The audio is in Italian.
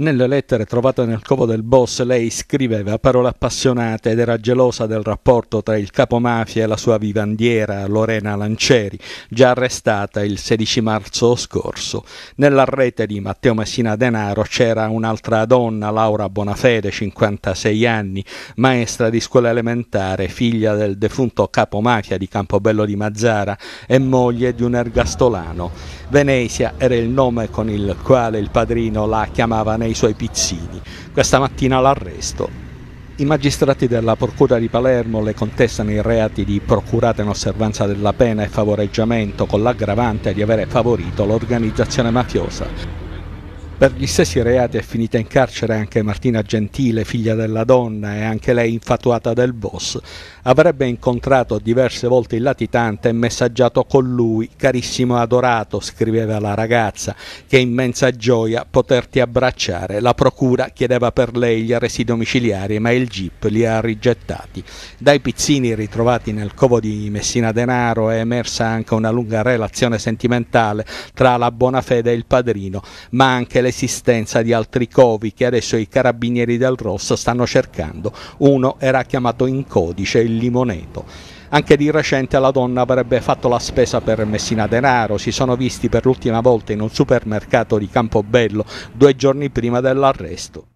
Nelle lettere trovate nel covo del boss lei scriveva parole appassionate ed era gelosa del rapporto tra il capo mafia e la sua vivandiera Lorena Lancieri, già arrestata il 16 marzo scorso. Nella rete di Matteo Messina Denaro c'era un'altra donna, Laura Bonafede, 56 anni, maestra di scuola elementare, figlia del defunto capo mafia di Campobello di Mazzara e moglie di un ergastolano. Venezia era il nome con il quale il padrino la chiamava nei nei suoi pizzini. Questa mattina l'arresto. I magistrati della Procura di Palermo le contestano i reati di procurata in osservanza della pena e favoreggiamento con l'aggravante di avere favorito l'organizzazione mafiosa. Per gli stessi reati è finita in carcere anche Martina Gentile, figlia della donna e anche lei infatuata del boss. Avrebbe incontrato diverse volte il latitante e messaggiato con lui, carissimo adorato, scriveva la ragazza, che immensa gioia poterti abbracciare. La procura chiedeva per lei gli arresti domiciliari, ma il GIP li ha rigettati. Dai pizzini ritrovati nel covo di Messina Denaro è emersa anche una lunga relazione sentimentale tra la Bonafede e il padrino, ma anche le resistenza di altri covi che adesso i carabinieri del Rosso stanno cercando. Uno era chiamato in codice il Limoneto. Anche di recente la donna avrebbe fatto la spesa per Messina Denaro, si sono visti per l'ultima volta in un supermercato di Campobello due giorni prima dell'arresto.